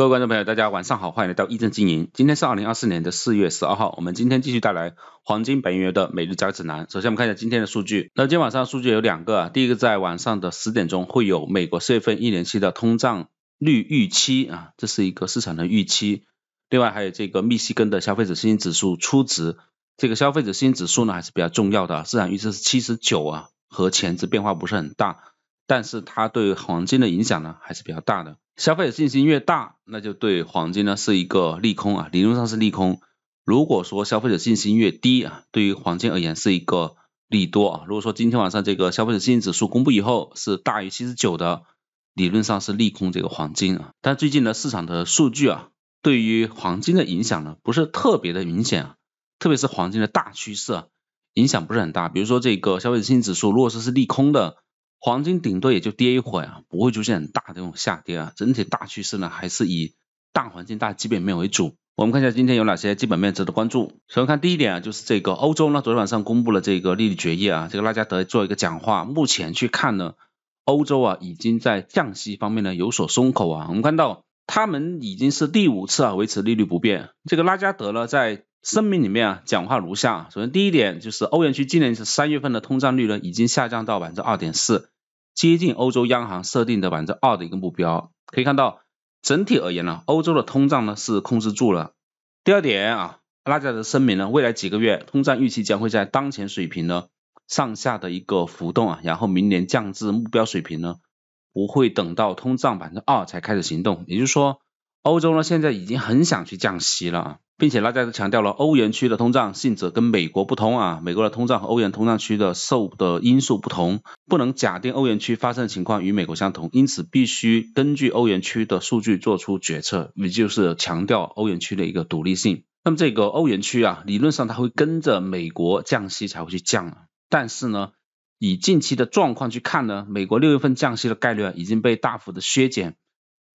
各位观众朋友，大家晚上好，欢迎来到一正经营。今天是二零二四年的四月十二号，我们今天继续带来黄金白银的每日交易指南。首先我们看一下今天的数据，那今天晚上数据有两个啊，第一个在晚上的十点钟会有美国四月份一年期的通胀率预期啊，这是一个市场的预期，另外还有这个密西根的消费者信心指数初值，这个消费者信心指数呢还是比较重要的，市场预测是七十九啊，和前值变化不是很大。但是它对黄金的影响呢还是比较大的。消费者信心越大，那就对黄金呢是一个利空啊，理论上是利空。如果说消费者信心越低啊，对于黄金而言是一个利多啊。如果说今天晚上这个消费者信心指数公布以后是大于七十九的，理论上是利空这个黄金啊。但最近的市场的数据啊，对于黄金的影响呢不是特别的明显啊，特别是黄金的大趋势啊，影响不是很大。比如说这个消费者信心指数如果说是利空的。黄金顶多也就跌一会啊，不会出现很大的这种下跌啊。整体大趋势呢，还是以大环境、大基本面为主。我们看一下今天有哪些基本面值得关注。首先看第一点啊，就是这个欧洲呢，昨天晚上公布了这个利率决议啊，这个拉加德做一个讲话。目前去看呢，欧洲啊已经在降息方面呢有所松口啊。我们看到他们已经是第五次啊维持利率不变。这个拉加德呢在声明里面啊讲话如下：首先第一点就是欧元区今年是三月份的通胀率呢已经下降到百分之二点四。接近欧洲央行设定的百分之二的一个目标，可以看到，整体而言呢，欧洲的通胀呢是控制住了。第二点啊，拉加德声明呢，未来几个月通胀预期将会在当前水平呢上下的一个浮动啊，然后明年降至目标水平呢，不会等到通胀百分之二才开始行动。也就是说，欧洲呢现在已经很想去降息了啊。并且拉加斯强调了欧元区的通胀性质跟美国不同啊，美国的通胀和欧元通胀区的受的因素不同，不能假定欧元区发生的情况与美国相同，因此必须根据欧元区的数据做出决策，也就是强调欧元区的一个独立性。那么这个欧元区啊，理论上它会跟着美国降息才会去降，但是呢，以近期的状况去看呢，美国六月份降息的概率啊、已经被大幅的削减。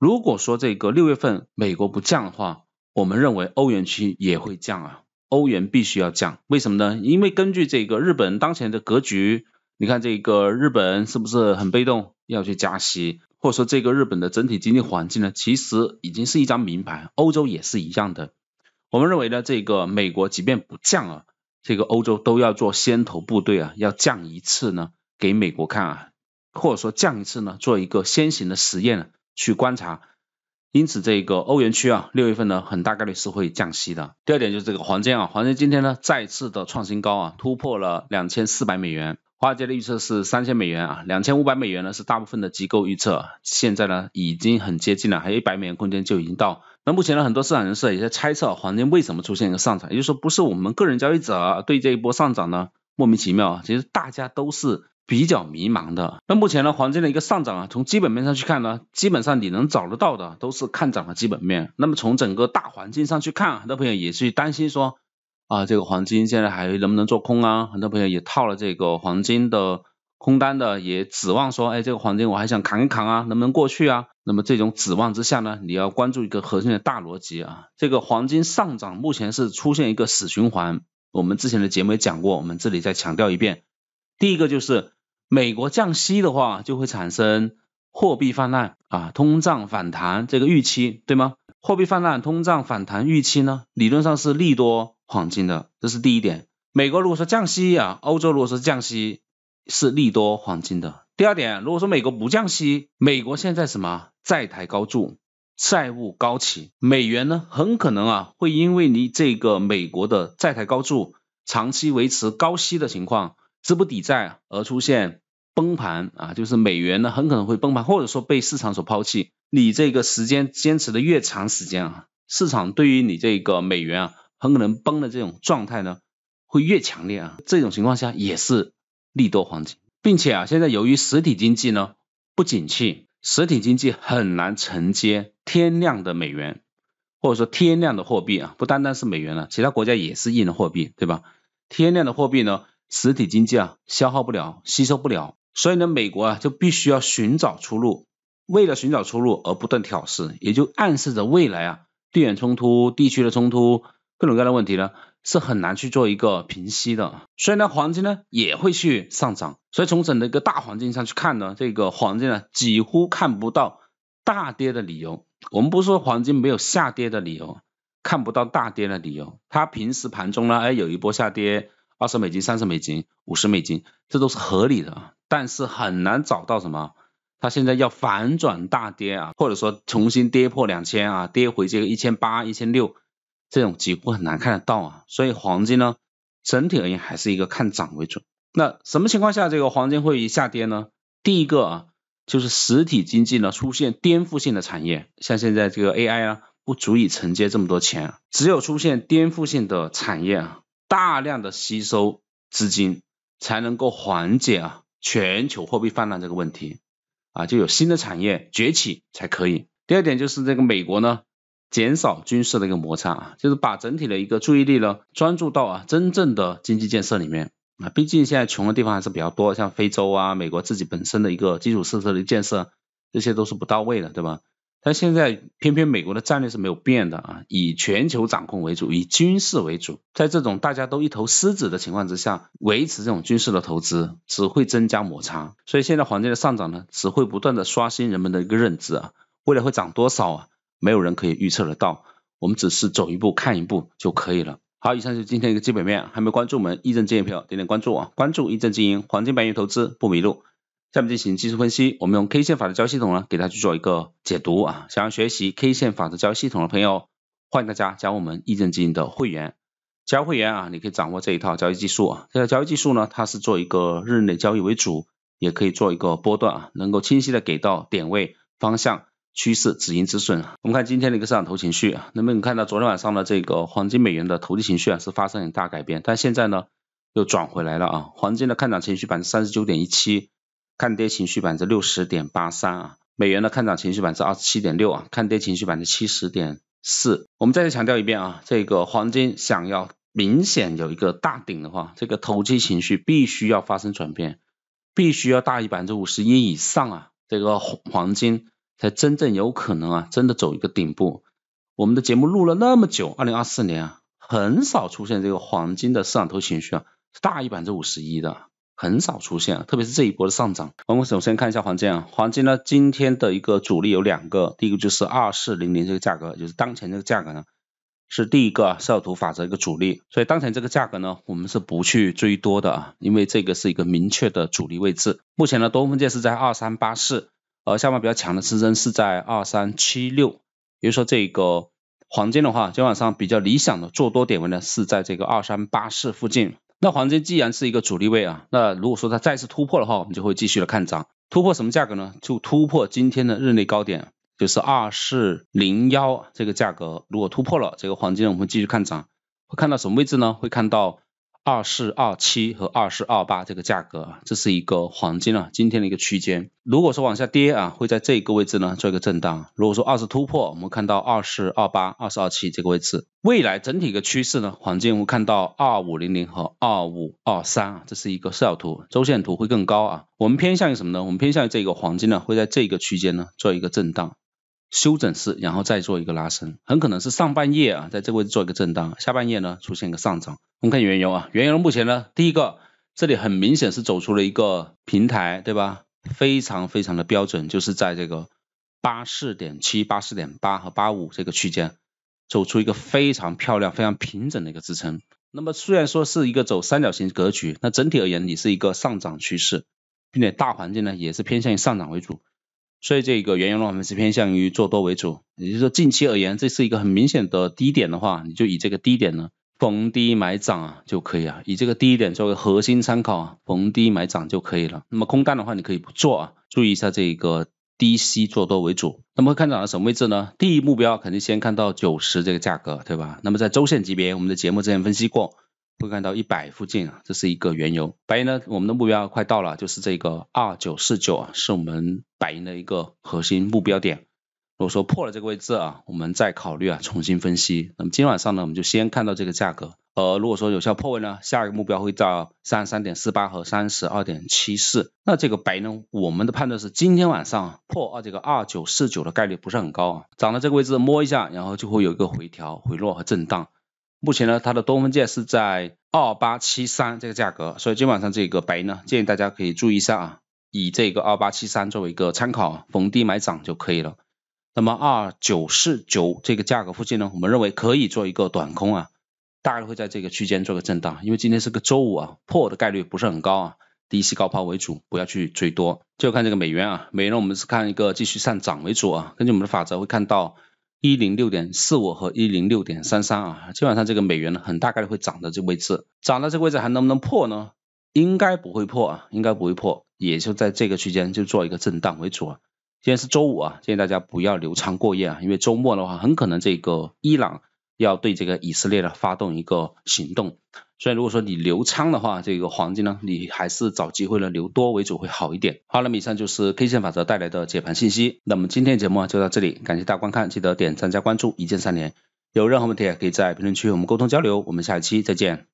如果说这个六月份美国不降的话，我们认为欧元区也会降啊，欧元必须要降，为什么呢？因为根据这个日本当前的格局，你看这个日本是不是很被动，要去加息，或者说这个日本的整体经济环境呢，其实已经是一张明牌，欧洲也是一样的。我们认为呢，这个美国即便不降啊，这个欧洲都要做先头部队啊，要降一次呢，给美国看啊，或者说降一次呢，做一个先行的实验，去观察。因此，这个欧元区啊，六月份呢很大概率是会降息的。第二点就是这个黄金啊，黄金今天呢再次的创新高啊，突破了两千四百美元。华尔街的预测是三千美元啊，两千五百美元呢是大部分的机构预测，现在呢已经很接近了，还有一百美元空间就已经到。那目前呢很多市场人士也在猜测黄金为什么出现一个上涨，也就是说不是我们个人交易者对这一波上涨呢莫名其妙，其实大家都是。比较迷茫的。那目前呢，黄金的一个上涨啊，从基本面上去看呢，基本上你能找得到的都是看涨的基本面。那么从整个大环境上去看，很多朋友也是担心说，啊这个黄金现在还能不能做空啊？很多朋友也套了这个黄金的空单的，也指望说，哎这个黄金我还想扛一扛啊，能不能过去啊？那么这种指望之下呢，你要关注一个核心的大逻辑啊，这个黄金上涨目前是出现一个死循环。我们之前的节目也讲过，我们这里再强调一遍。第一个就是美国降息的话，就会产生货币泛滥啊，通胀反弹这个预期，对吗？货币泛滥、通胀反弹预期呢，理论上是利多黄金的，这是第一点。美国如果说降息啊，欧洲如果说降息是利多黄金的。第二点，如果说美国不降息，美国现在什么债台高筑，债务高企，美元呢很可能啊会因为你这个美国的债台高筑，长期维持高息的情况。资不抵债而出现崩盘啊，就是美元呢很可能会崩盘，或者说被市场所抛弃。你这个时间坚持的越长时间啊，市场对于你这个美元啊，很可能崩的这种状态呢，会越强烈啊。这种情况下也是利多黄金，并且啊，现在由于实体经济呢不景气，实体经济很难承接天量的美元，或者说天量的货币啊，不单单是美元了，其他国家也是印的货币，对吧？天量的货币呢？实体经济啊，消耗不了，吸收不了，所以呢，美国啊就必须要寻找出路，为了寻找出路而不断挑事，也就暗示着未来啊，地缘冲突、地区的冲突、各种各样的问题呢，是很难去做一个平息的。所以呢，黄金呢也会去上涨。所以从整个一个大环境上去看呢，这个黄金呢几乎看不到大跌的理由。我们不说黄金没有下跌的理由，看不到大跌的理由。它平时盘中呢，哎有一波下跌。二十美金、三十美金、五十美金，这都是合理的，但是很难找到什么。它现在要反转大跌啊，或者说重新跌破两千啊，跌回这个一千八、一千六，这种几乎很难看得到啊。所以黄金呢，整体而言还是一个看涨为主。那什么情况下这个黄金会下跌呢？第一个啊，就是实体经济呢出现颠覆性的产业，像现在这个 AI 啊，不足以承接这么多钱，只有出现颠覆性的产业啊。大量的吸收资金才能够缓解啊全球货币泛滥这个问题啊，就有新的产业崛起才可以。第二点就是这个美国呢减少军事的一个摩擦啊，就是把整体的一个注意力呢专注到啊真正的经济建设里面啊，毕竟现在穷的地方还是比较多，像非洲啊，美国自己本身的一个基础设施的建设这些都是不到位的，对吧？但现在偏偏美国的战略是没有变的啊，以全球掌控为主，以军事为主，在这种大家都一头狮子的情况之下，维持这种军事的投资只会增加摩擦，所以现在黄金的上涨呢，只会不断的刷新人们的一个认知啊，未来会涨多少啊，没有人可以预测得到，我们只是走一步看一步就可以了。好，以上就是今天一个基本面，还没关注我们易正经营的朋友点点关注啊，关注易正经营，黄金白银投资不迷路。下面进行技术分析，我们用 K 线法则交易系统呢，给大家去做一个解读啊。想要学习 K 线法则交易系统的朋友，欢迎大家加我们易正金的会员。加会员啊，你可以掌握这一套交易技术啊。这套交易技术呢，它是做一个日内交易为主，也可以做一个波段啊，能够清晰的给到点位、方向、趋势、止盈、止损。我们看今天的一个市场投情绪啊，那么你看到昨天晚上的这个黄金美元的投机情绪啊是发生很大改变，但现在呢又转回来了啊。黄金的看涨情绪百分之三十九点一七。看跌情绪分之六十点八三啊，美元的看涨情绪分之二十七点六啊，看跌情绪分之七十点四。我们再次强调一遍啊，这个黄金想要明显有一个大顶的话，这个投机情绪必须要发生转变，必须要大于百分之五十一以上啊，这个黄金才真正有可能啊，真的走一个顶部。我们的节目录了那么久，二零二四年啊，很少出现这个黄金的市场投机情绪啊，大于百分之五十一的。很少出现，特别是这一波的上涨。我们首先看一下黄金，啊，黄金呢今天的一个主力有两个，第一个就是二四零零这个价格，就是当前这个价格呢是第一个啊，陶图法则一个主力，所以当前这个价格呢我们是不去追多的啊，因为这个是一个明确的主力位置。目前呢多空分界是在二三八四，而下方比较强的支撑是在二三七六，也就是说这个黄金的话，今天晚上比较理想的做多点位呢是在这个二三八四附近。那黄金既然是一个主力位啊，那如果说它再次突破的话，我们就会继续的看涨。突破什么价格呢？就突破今天的日内高点，就是二四零幺这个价格。如果突破了这个黄金，我们继续看涨，会看到什么位置呢？会看到。二四二七和二四二八这个价格，这是一个黄金啊，今天的一个区间。如果说往下跌啊，会在这个位置呢做一个震荡。如果说二次突破，我们看到二四二八、二四二七这个位置，未来整体一个趋势呢，黄金会看到二五零零和二五二三啊，这是一个视角图，周线图会更高啊。我们偏向于什么呢？我们偏向于这个黄金呢，会在这个区间呢做一个震荡。修整式，然后再做一个拉伸，很可能是上半夜啊，在这个位置做一个震荡，下半夜呢出现一个上涨。我们看原油啊，原油目前呢，第一个，这里很明显是走出了一个平台，对吧？非常非常的标准，就是在这个八四点七、八四点八和八五这个区间，走出一个非常漂亮、非常平整的一个支撑。那么虽然说是一个走三角形格局，那整体而言也是一个上涨趋势，并且大环境呢也是偏向于上涨为主。所以这个原油的话，我们是偏向于做多为主。也就是说，近期而言，这是一个很明显的低点的话，你就以这个低点呢，逢低买涨啊，就可以啊。以这个低点作为核心参考，啊，逢低买涨就可以了。那么空单的话，你可以不做啊，注意一下这个低吸做多为主。那么看涨到什么位置呢？第一目标肯定先看到九十这个价格，对吧？那么在周线级别，我们的节目之前分析过。会看到一百附近啊，这是一个原油白银呢，我们的目标快到了，就是这个二九四九啊，是我们白银的一个核心目标点。如果说破了这个位置啊，我们再考虑啊，重新分析。那么今晚上呢，我们就先看到这个价格，呃，如果说有效破位呢，下一个目标会到三十三点四八和三十二点七四。那这个白银，我们的判断是今天晚上破二这个二九四九的概率不是很高啊，涨到这个位置摸一下，然后就会有一个回调、回落和震荡。目前呢，它的多风界是在二八七三这个价格，所以今晚上这个白银呢，建议大家可以注意一下啊，以这个二八七三作为一个参考逢低买涨就可以了。那么二九四九这个价格附近呢，我们认为可以做一个短空啊，大概会在这个区间做个震荡，因为今天是个周五啊，破的概率不是很高啊，低吸高抛为主，不要去追多。就看这个美元啊，美元呢我们是看一个继续上涨为主啊，根据我们的法则会看到。一零六点四五和一零六点三三啊，基本上这个美元呢，很大概率会涨到这个位置，涨到这个位置还能不能破呢？应该不会破啊，应该不会破，也就在这个区间就做一个震荡为主啊。今天是周五啊，建议大家不要留仓过夜啊，因为周末的话很可能这个伊朗。要对这个以色列呢发动一个行动，所以如果说你留仓的话，这个黄金呢，你还是找机会呢留多为主会好一点。好了，以上就是 K 线法则带来的解盘信息。那么今天的节目就到这里，感谢大家观看，记得点赞加关注，一键三连。有任何问题可以在评论区和我们沟通交流。我们下一期再见。